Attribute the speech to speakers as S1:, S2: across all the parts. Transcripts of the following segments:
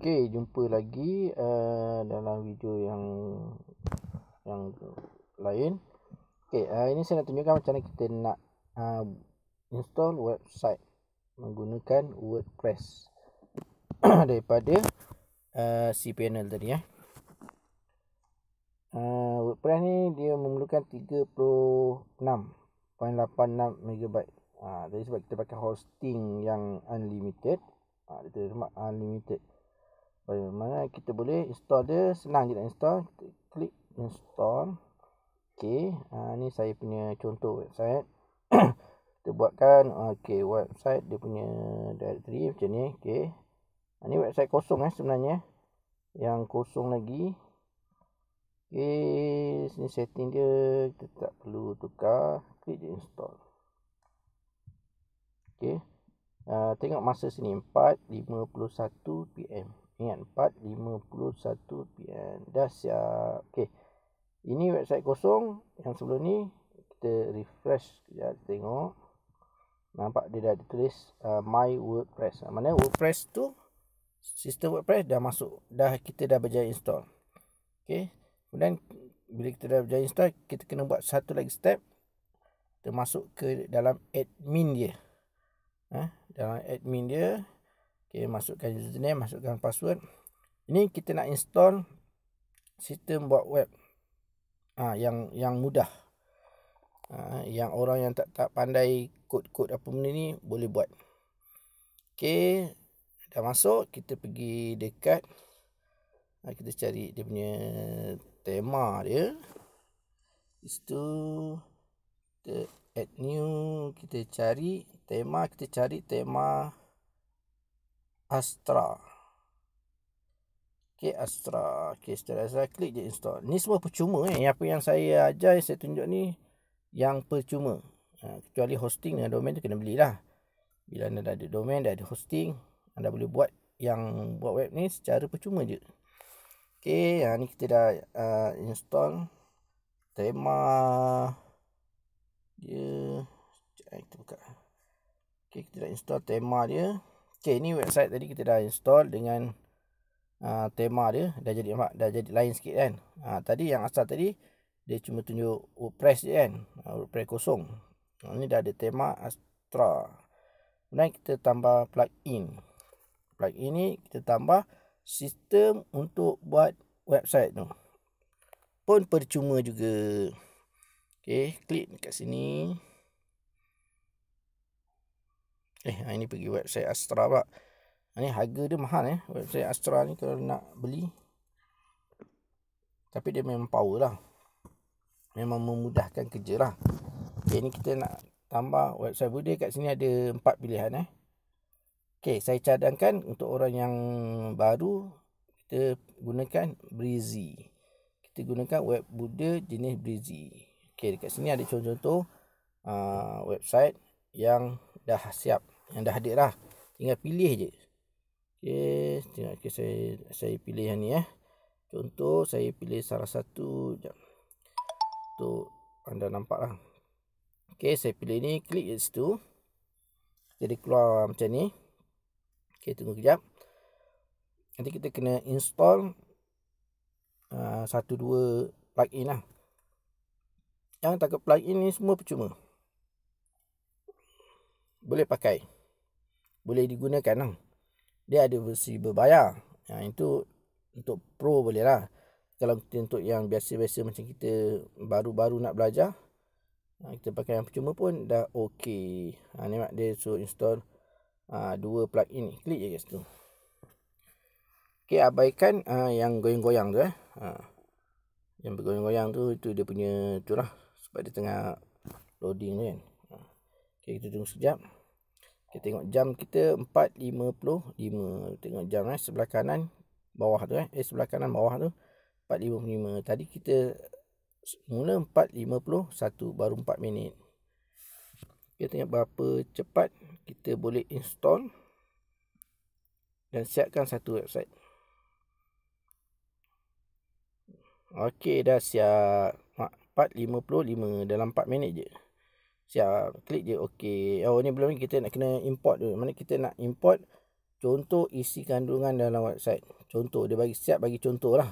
S1: Okey, jumpa lagi uh, dalam video yang yang lain. Okey, uh, ini saya nak tunjukkan macam mana kita nak uh, install website menggunakan WordPress daripada uh, cPanel tadi ya. Eh. Uh, WordPress ni dia memerlukan 36.86 MB. Ah, uh, jadi sebab kita pakai hosting yang unlimited, ah uh, dia unlimited Bagaimana kita boleh install dia senang je nak install kita klik install okey ha, ni saya punya contoh website kita buatkan okey website dia punya directory macam ni okey ha, ni website kosong eh sebenarnya yang kosong lagi okey sini setting dia kita tak perlu tukar klik je install okey uh, ha, tengok masa sini 4.51 pm Ingat 4.51 PM Dah siap Okay Ini website kosong Yang sebelum ni Kita refresh Sekejap tengok Nampak dia dah ditulis uh, My WordPress uh, Mana WordPress tu Sistem WordPress dah masuk Dah kita dah berjaya install Okay Kemudian Bila kita dah berjaya install Kita kena buat satu lagi step Kita masuk ke dalam admin dia eh? Dalam admin dia Okay, masukkan username, masukkan password. Ini kita nak install sistem buat web ha, yang yang mudah. Ha, yang orang yang tak tak pandai kod-kod apa benda ni boleh buat. Okey, dah masuk, kita pergi dekat ha, kita cari dia punya tema dia. Itu kita add new, kita cari tema, kita cari tema Astra. okay Astra. Okey setelah saya klik je install. Ni semua percuma ni. Eh. Apa yang saya ajar yang saya tunjuk ni yang percuma. Ha, kecuali hosting dengan domain tu kena belilah. Bila anda dah ada domain, dah ada hosting, anda boleh buat yang buat web ni secara percuma je. Okay, ha, ni kita dah uh, install tema dia. Sekejap, eh, kita buka. Okey, kita dah install tema dia. Okay, ni website tadi kita dah install dengan uh, tema dia. Dah jadi nampak? Dah jadi lain sikit kan? Uh, tadi yang asal tadi, dia cuma tunjuk WordPress je kan? Uh, WordPress kosong. Uh, ni dah ada tema Astra. Kemudian kita tambah plugin. Plugin ni kita tambah sistem untuk buat website tu. Pun percuma juga. Okay, klik dekat sini. Eh, ah, ini pergi website Astra pak. Ini ah, harga dia mahal eh. Website Astra ni kalau nak beli. Tapi dia memang power lah. Memang memudahkan kerja lah. Okay, ni kita nak tambah website budaya kat sini ada empat pilihan eh. Okay, saya cadangkan untuk orang yang baru, kita gunakan Breezy. Kita gunakan web Buddha jenis Breezy. Okay, dekat sini ada contoh-contoh uh, website yang dah siap yang dah hadir lah tinggal pilih je okey tengok okay, saya saya pilih yang ni eh contoh saya pilih salah satu jap tu anda nampak lah okey saya pilih ni klik je situ jadi keluar macam ni okey tunggu kejap nanti kita kena install ah, satu uh, dua plugin lah jangan takut plugin ni semua percuma boleh pakai. Boleh digunakan lah. Dia ada versi berbayar. Yang ha, itu untuk pro boleh lah. Kalau kita untuk yang biasa-biasa macam kita baru-baru nak belajar. Ha, kita pakai yang percuma pun dah ok. Ha, ni mak dia suruh install ha, dua plugin ni. Klik je kat situ. Okay, abaikan ha, yang goyang-goyang tu eh. Ha. Yang bergoyang-goyang tu, itu dia punya tu lah. Sebab dia tengah loading tu kan. Ha. Okay, kita tunggu sekejap. Sekejap. Kita tengok jam kita 4.55. Tengok jam eh, sebelah kanan bawah tu. Eh. eh sebelah kanan bawah tu 4.55. Tadi kita mula 4.51 baru 4 minit. Kita tengok berapa cepat kita boleh install dan siapkan satu website. Okey dah siap. 4.55 dalam 4 minit je. Siap. Klik je. Okey. Oh ni belum ni kita nak kena import dulu. Mana kita nak import. Contoh isi kandungan dalam website. Contoh. Dia bagi siap bagi contoh lah.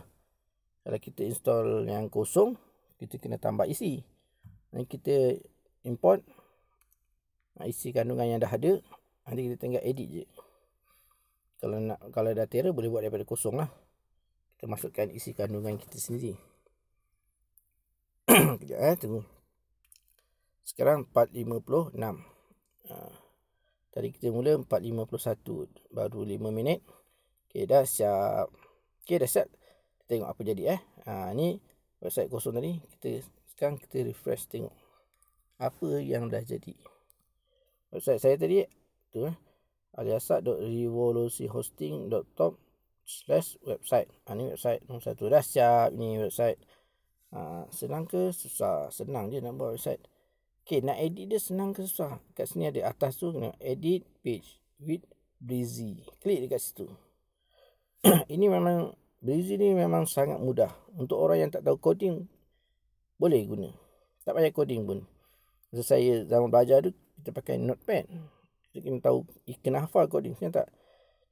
S1: Kalau kita install yang kosong. Kita kena tambah isi. Dan kita import. Isi kandungan yang dah ada. Nanti kita tinggal edit je. Kalau nak kalau dah terror boleh buat daripada kosong lah. Kita masukkan isi kandungan kita sendiri. Kejap eh. Tunggu. Sekarang 4.56. Uh, ha. tadi kita mula 4.51. Baru 5 minit. Okay, dah siap. Okay, dah siap. Kita tengok apa jadi eh. Uh, ni website kosong tadi. Kita Sekarang kita refresh tengok. Apa yang dah jadi. Website saya tadi. Tu eh. Aliasat.revolusihosting.com Slash website ha, Ini website nombor satu Dah siap ni website ha, Senang ke susah Senang je nak buat website Okay, nak edit dia senang ke susah? Kat sini ada atas tu, nak edit page with Breezy. Klik dekat situ. ini memang, Breezy ni memang sangat mudah. Untuk orang yang tak tahu coding, boleh guna. Tak payah coding pun. Masa saya zaman belajar tu, kita pakai notepad. Kita kena tahu, eh, kena hafal coding. Kenapa tak?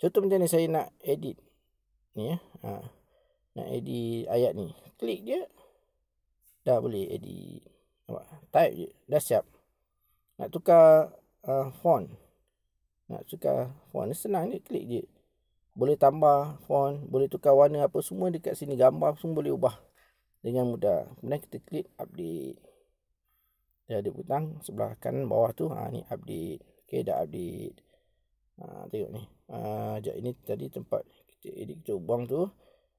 S1: Contoh macam ni, saya nak edit. Ni ya. Ha. Nak edit ayat ni. Klik dia, dah boleh edit. Nampak? Type je. Dah siap. Nak tukar uh, font. Nak tukar font. Senang je. Klik je. Boleh tambah font. Boleh tukar warna apa semua dekat sini. Gambar semua boleh ubah. Dengan mudah. Kemudian kita klik update. Dia ada butang. Sebelah kanan bawah tu. Ha, ni update. Okay. Dah update. Ha, tengok ni. Uh, ha, sekejap. Ini tadi tempat kita edit. Kita buang tu.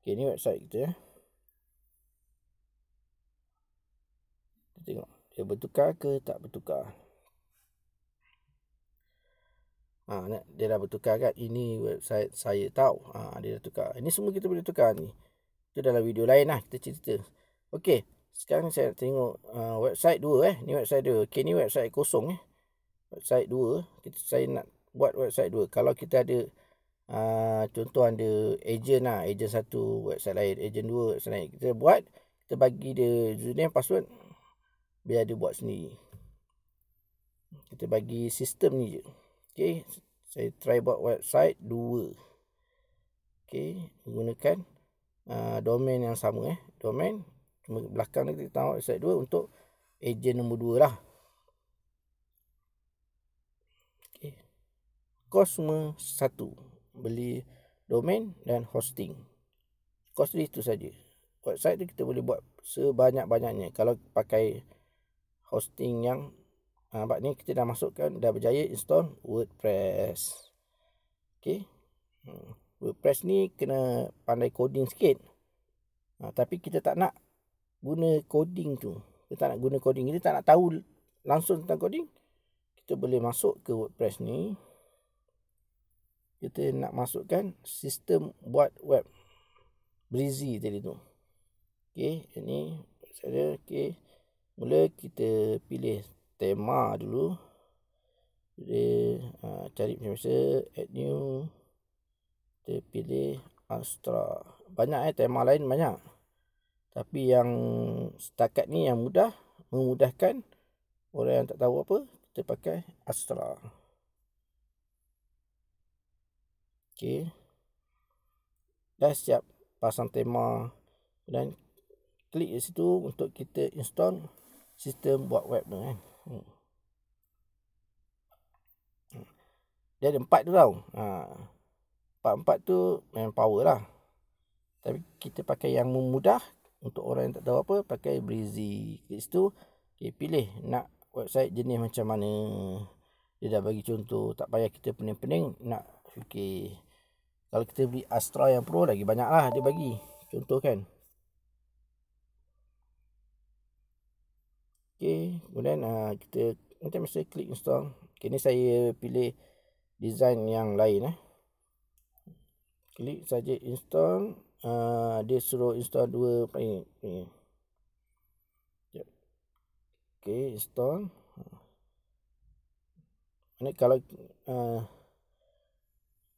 S1: Okay. Ni website kita. Eh. tengok dia bertukar ke tak bertukar Ah, nak dia dah bertukar kan ini website saya tahu ha, dia dah tukar ini semua kita boleh tukar ni itu dalam video lain lah kita cerita Okey, sekarang saya tengok uh, website 2 eh ni website 2 Okey, ni website kosong eh website 2 kita, saya nak buat website dua. kalau kita ada uh, contoh anda agent lah agent satu, website lain agent dua, website lain kita buat kita bagi dia username password biar dia buat sendiri. Kita bagi sistem ni je. Okay. Saya try buat website dua. Okay. Menggunakan uh, domain yang sama eh. Domain. Cuma belakang ni kita tahu website dua untuk agent nombor dua lah. Okay. Kos cuma satu. Beli domain dan hosting. Kos dia itu saja. Website tu kita boleh buat sebanyak-banyaknya. Kalau pakai website hosting yang ah ni kita dah masukkan dah berjaya install WordPress. Okey. Hmm. WordPress ni kena pandai coding sikit. Uh, tapi kita tak nak guna coding tu. Kita tak nak guna coding. Kita tak nak tahu langsung tentang coding. Kita boleh masuk ke WordPress ni. Kita nak masukkan sistem buat web. Breezy tadi tu. Okey, ini saya okey mula kita pilih tema dulu jadi ha, cari macam biasa add new kita pilih astra banyak eh tema lain banyak tapi yang setakat ni yang mudah memudahkan orang yang tak tahu apa kita pakai astra Okey. Dah siap pasang tema dan klik di situ untuk kita install sistem buat web tu kan. Hmm. Hmm. Dia ada empat tu tau. Ha. Empat-empat tu memang power lah. Tapi kita pakai yang mudah untuk orang yang tak tahu apa pakai breezy. Klik situ. Okay, pilih nak website jenis macam mana. Dia dah bagi contoh. Tak payah kita pening-pening nak fikir. Kalau kita beli Astra yang pro lagi banyak lah dia bagi. Contoh kan. ok kemudian uh, kita nanti mesti klik install ok ni saya pilih design yang lain eh. klik saja install uh, dia suruh install dua paket ni ok install ini kalau ah,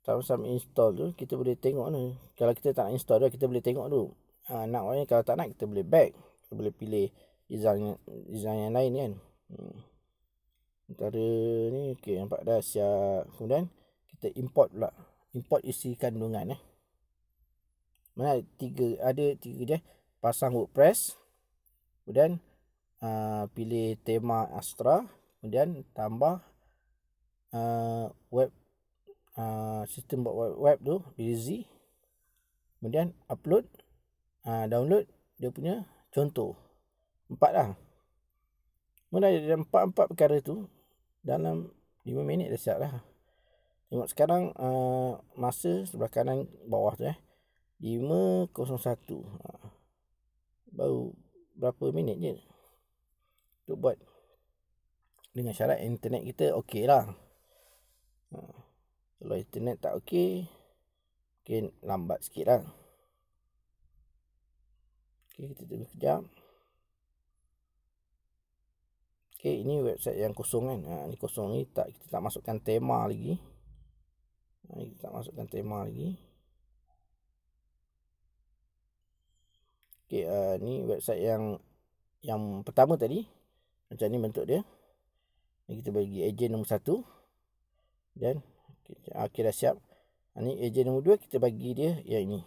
S1: sama-sama install tu kita boleh tengok ni kalau kita tak nak install dia kita boleh tengok dulu uh, nak kalau tak nak kita boleh back kita boleh pilih izang izang yang lain kan hmm. antara ni okey nampak dah siap kemudian kita import pula import isi kandungan eh mana ada tiga ada tiga je eh. pasang wordpress kemudian uh, pilih tema astra kemudian tambah uh, web uh, sistem buat web, web tu busy kemudian upload uh, download dia punya contoh Empat lah. Mula ada empat-empat perkara tu. Dalam lima minit dah siap lah. Tengok sekarang uh, masa sebelah kanan bawah tu eh. satu. Ha. Baru berapa minit je Untuk buat Dengan syarat internet kita okey lah ha. Kalau internet tak okey, Mungkin lambat sikit lah Ok kita tunggu sekejap Okey, ini website yang kosong kan. Ha, ni kosong ni tak kita tak masukkan tema lagi. Ha, kita tak masukkan tema lagi. Okey, uh, ni website yang yang pertama tadi. Macam ni bentuk dia. Ini kita bagi ejen nombor satu. Dan kita ha, okay, dah siap. Ini ha, ejen nombor dua kita bagi dia yang ini.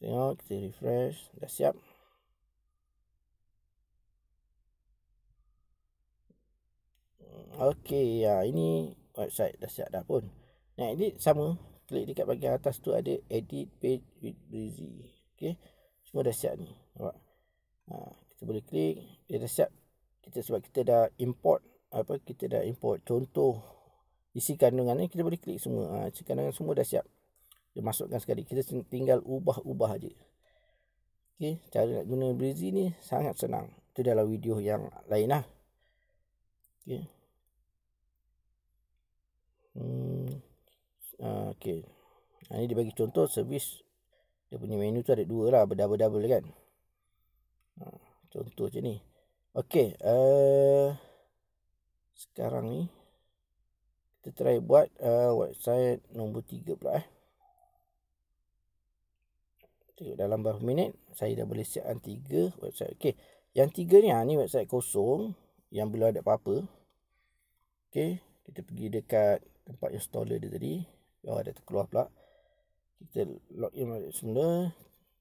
S1: Tengok kita refresh. Dah siap. Okey, ya ini website dah siap dah pun. Nak edit sama, klik dekat bahagian atas tu ada edit page with Breezy. Okey. Semua dah siap ni. Nampak. Ha, kita boleh klik, dia dah siap. Kita sebab kita dah import apa kita dah import contoh isi kandungan ni kita boleh klik semua. Ha, isi kandungan semua dah siap. Dia masukkan sekali. Kita tinggal ubah-ubah aje. Okey, cara nak guna Breezy ni sangat senang. Itu dalam video yang lain lah. Okey. Hmm. Ah, okay. Ini ah, dia bagi contoh servis dia punya menu tu ada dua lah berdouble-double kan. Ah, contoh macam ni. Okay. Uh, eh, sekarang ni kita try buat uh, website nombor tiga pula eh. Tengok dalam berapa minit saya dah boleh siapkan tiga website. Okay. Yang tiga ni ha, ni website kosong yang belum ada apa-apa. Okay. Kita pergi dekat tempat installer dia tadi oh dia terkeluar pula kita log in balik semula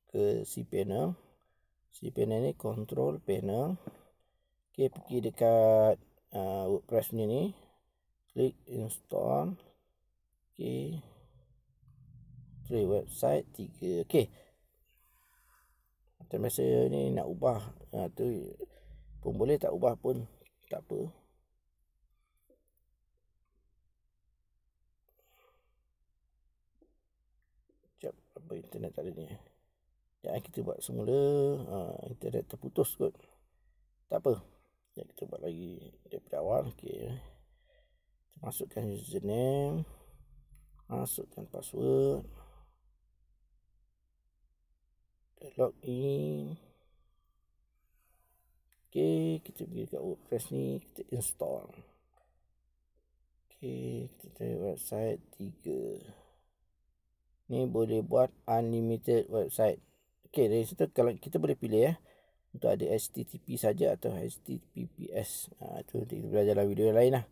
S1: ke cpanel cpanel ni control panel ok pergi dekat uh, wordpress ni ni klik install ok three website tiga ok macam biasa ni nak ubah uh, tu pun boleh tak ubah pun tak apa apa internet tak ada ni. Ya kita buat semula. Ha, internet terputus kot. Tak apa. Ya kita buat lagi daripada awal. okay. Ya. masukkan username. Masukkan password. log in. Okey, kita pergi dekat WordPress ni, kita install. Okey, kita tengok website 3 ni boleh buat unlimited website. Okey, dari situ kalau kita boleh pilih ya. Untuk ada HTTP saja atau HTTPS. Ah ha, tu nanti belajar dalam video lain lah.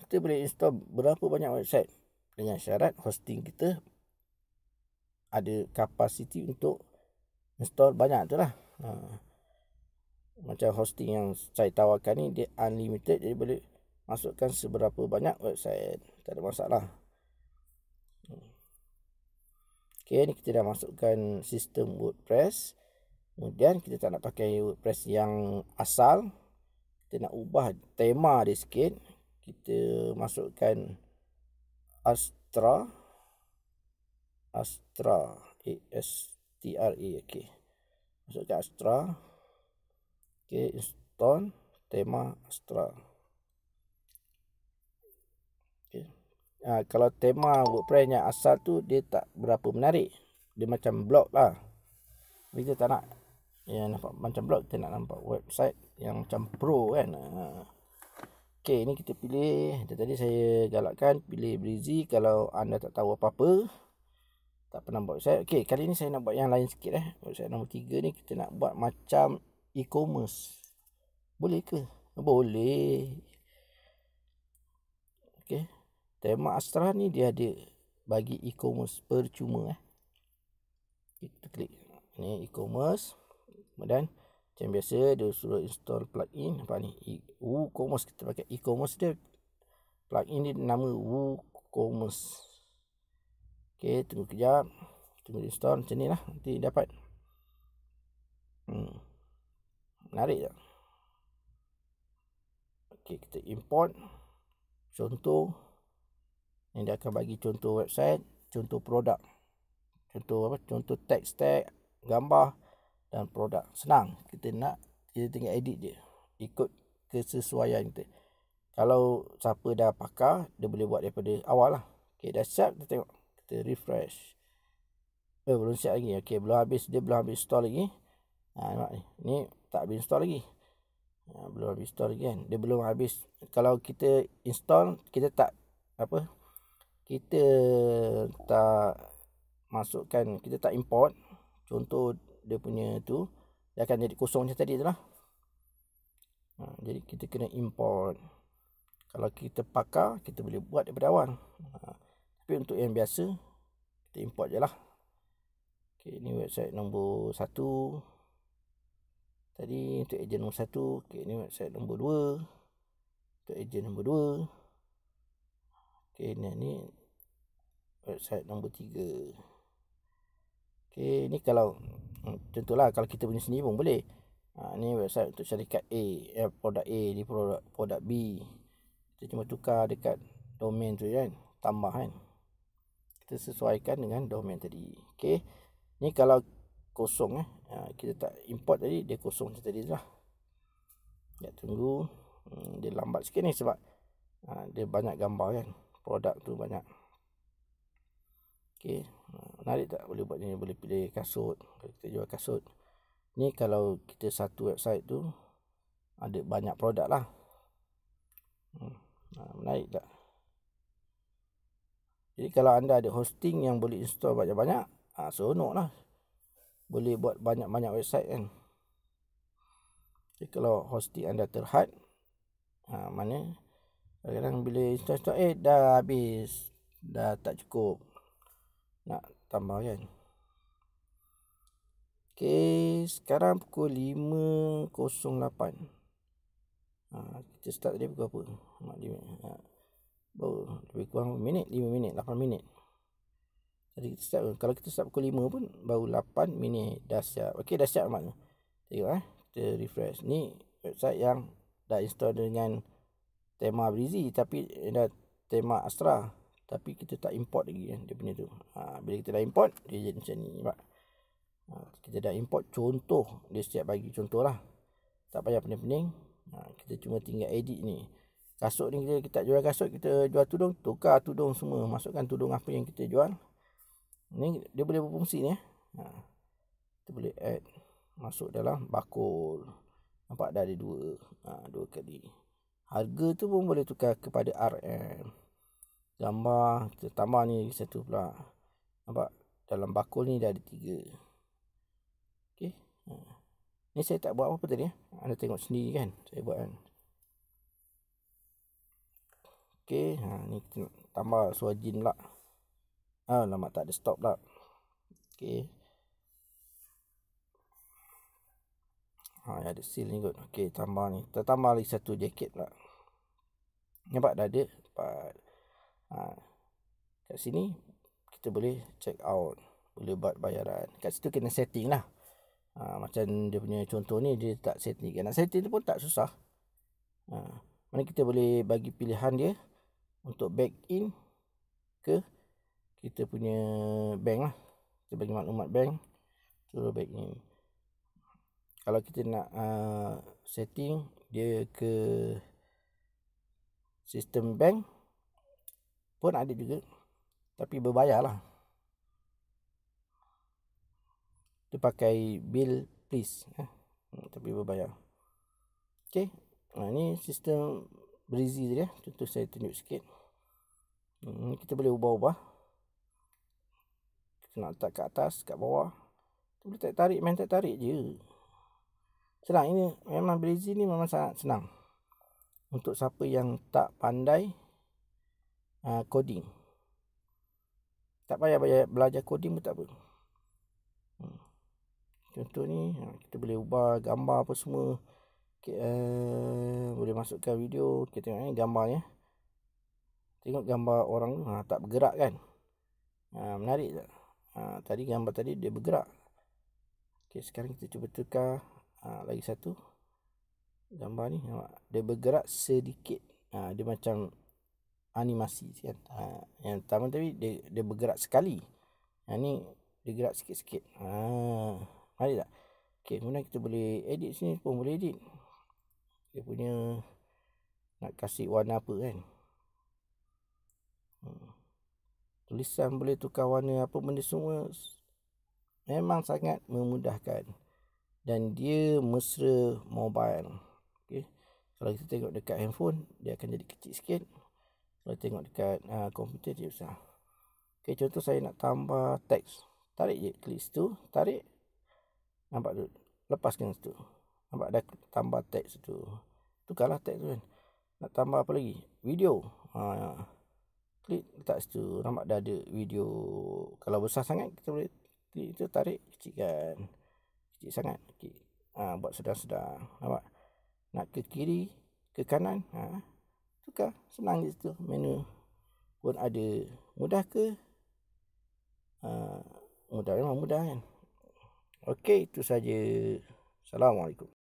S1: Kita boleh install berapa banyak website dengan syarat hosting kita ada kapasiti untuk install banyak tu lah. Ha. Macam hosting yang saya tawarkan ni dia unlimited jadi boleh masukkan seberapa banyak website. Tak ada masalah. Okay, ni kita dah masukkan sistem WordPress. Kemudian kita tak nak pakai WordPress yang asal. Kita nak ubah tema dia sikit. Kita masukkan Astra. Astra. A-S-T-R-A. E. Okay. Masukkan Astra. Okay, install tema Astra. Ha, kalau tema WordPress yang asal tu dia tak berapa menarik. Dia macam blog lah. Kita tak nak yang nampak macam blog kita nak nampak website yang macam pro kan. Ha. Okey, ini kita pilih. Dari tadi saya galakkan pilih Breezy kalau anda tak tahu apa-apa. Tak pernah buat website. Okey, kali ini saya nak buat yang lain sikit eh. Website nombor 3 ni kita nak buat macam e-commerce. Boleh ke? Boleh. Okey. Tema Astra ni dia ada bagi e-commerce percuma eh. Kita klik ni e-commerce. Kemudian macam biasa dia suruh install plugin apa ni? WooCommerce kita pakai e-commerce dia plugin ni nama WooCommerce. Okey, tunggu kejap. Tunggu install macam ni lah nanti dapat. Hmm. Menarik tak? Okey, kita import contoh yang dia akan bagi contoh website, contoh produk. Contoh apa? Contoh teks tag, gambar dan produk. Senang. Kita nak kita tinggal edit je. Ikut kesesuaian kita. Kalau siapa dah pakar, dia boleh buat daripada awal lah. Okay, dah siap kita tengok. Kita refresh. Eh, belum siap lagi. Okay, belum habis. Dia belum habis install lagi. Ha, nampak ni. Ni tak habis install lagi. Ha, belum habis install lagi kan. Dia belum habis. Kalau kita install, kita tak apa kita tak masukkan kita tak import contoh dia punya tu dia akan jadi kosong macam tadi tu lah ha, jadi kita kena import kalau kita pakar kita boleh buat daripada awal ha, tapi untuk yang biasa kita import je lah Okay, ni website nombor 1 tadi untuk agent nombor 1 Okay, ni website nombor 2 untuk agent nombor 2 ok ni, ni website nombor 3 Okey, ni kalau hmm, contohlah kalau kita punya sendiri pun boleh. Ha, ni website untuk syarikat A, eh, produk A, di produk, produk B. Kita cuma tukar dekat domain tu kan, tambah kan. Kita sesuaikan dengan domain tadi. Okey. Ni kalau kosong eh, ha, kita tak import tadi, dia kosong macam tadi lah. Ya, tunggu. Hmm, dia lambat sikit ni sebab ha, dia banyak gambar kan. Produk tu banyak. Okey, menarik tak boleh buat ni boleh pilih kasut. Kalau kita jual kasut. Ni kalau kita satu website tu ada banyak produk lah. Hmm. Ha, menarik tak? Jadi kalau anda ada hosting yang boleh install banyak-banyak, ha, seronok lah. Boleh buat banyak-banyak website kan. Jadi kalau hosting anda terhad, ha, mana? Kadang-kadang bila install-install, eh dah habis. Dah tak cukup nak tambah kan Ok sekarang pukul 5.08 ha, Kita start tadi pukul apa Mak ha, Baru lebih kurang minit 5 minit 8 minit Jadi kita start Kalau kita start pukul 5 pun baru 8 minit Dah siap Ok dah siap maknanya Tengok eh Kita refresh Ni website yang dah install dengan tema Breezy tapi dah tema Astra tapi kita tak import lagi kan dia punya tu ha, bila kita dah import dia jadi macam ni nampak ha, kita dah import contoh dia setiap bagi contoh lah tak payah pening-pening ha, kita cuma tinggal edit ni kasut ni kita, kita jual kasut kita jual tudung tukar tudung semua masukkan tudung apa yang kita jual ni dia boleh berfungsi ni eh. ha, kita boleh add masuk dalam bakul nampak dah ada dua ha, dua kali harga tu pun boleh tukar kepada RM gambar kita tambah ni lagi satu pula nampak dalam bakul ni dah ada tiga ok ha. ni saya tak buat apa-apa tadi eh. anda tengok sendiri kan saya buat kan ok ha, ni tambah suajin jin pula ha, lama tak ada stop pula ok ha, ya, ada seal ni kot ok tambah ni kita tambah lagi satu jaket pula nampak dah ada empat ha, kat sini kita boleh check out boleh buat bayaran kat situ kena setting lah ha, macam dia punya contoh ni dia tak setting nak setting tu pun tak susah ha, mana kita boleh bagi pilihan dia untuk back in ke kita punya bank lah kita bagi maklumat bank suruh back in kalau kita nak uh, setting dia ke sistem bank pun ada juga tapi berbayar lah tu pakai bill please eh? Hmm, tapi berbayar ok nah, ha, ni sistem breezy dia eh. contoh saya tunjuk sikit hmm, kita boleh ubah-ubah kita nak letak kat atas kat bawah kita boleh tarik, tarik main tarik je senang ini memang breezy ni memang sangat senang untuk siapa yang tak pandai uh, coding. Tak payah bayar, belajar coding pun tak apa. Hmm. Contoh ni, ha, kita boleh ubah gambar apa semua. Okay, uh, eh, boleh masukkan video. Kita tengok ni eh, gambar ni. Eh. Tengok gambar orang tu. Ha, tak bergerak kan. Ha, menarik tak? Ha, tadi gambar tadi dia bergerak. Okay, sekarang kita cuba tukar ha, lagi satu. Gambar ni. Nampak? Dia bergerak sedikit. Ha, dia macam animasi kan. Ha, yang pertama tadi dia, dia bergerak sekali. Yang ha, ni dia gerak sikit-sikit. Ha, mari tak? Okey, kemudian kita boleh edit sini pun boleh edit. Dia punya nak kasih warna apa kan. Hmm. Tulisan boleh tukar warna apa benda semua memang sangat memudahkan dan dia mesra mobile. Okey. Kalau kita tengok dekat handphone, dia akan jadi kecil sikit. Boleh tengok dekat uh, komputer dia besar. Okey, contoh saya nak tambah teks. Tarik je klik situ, tarik. Nampak tu? Lepaskan situ. Nampak ada tambah teks tu. Tukarlah teks tu kan. Nak tambah apa lagi? Video. Ha, Klik letak situ. Nampak dah ada video. Kalau besar sangat, kita boleh klik itu tarik. Kecilkan. Kecil sangat. Okay. Ha, ah, buat sedang-sedang. Nampak? Nak ke kiri, ke kanan. Ha, tukar senang gitu menu pun ada mudah ke uh, mudah memang mudah kan okey itu saja assalamualaikum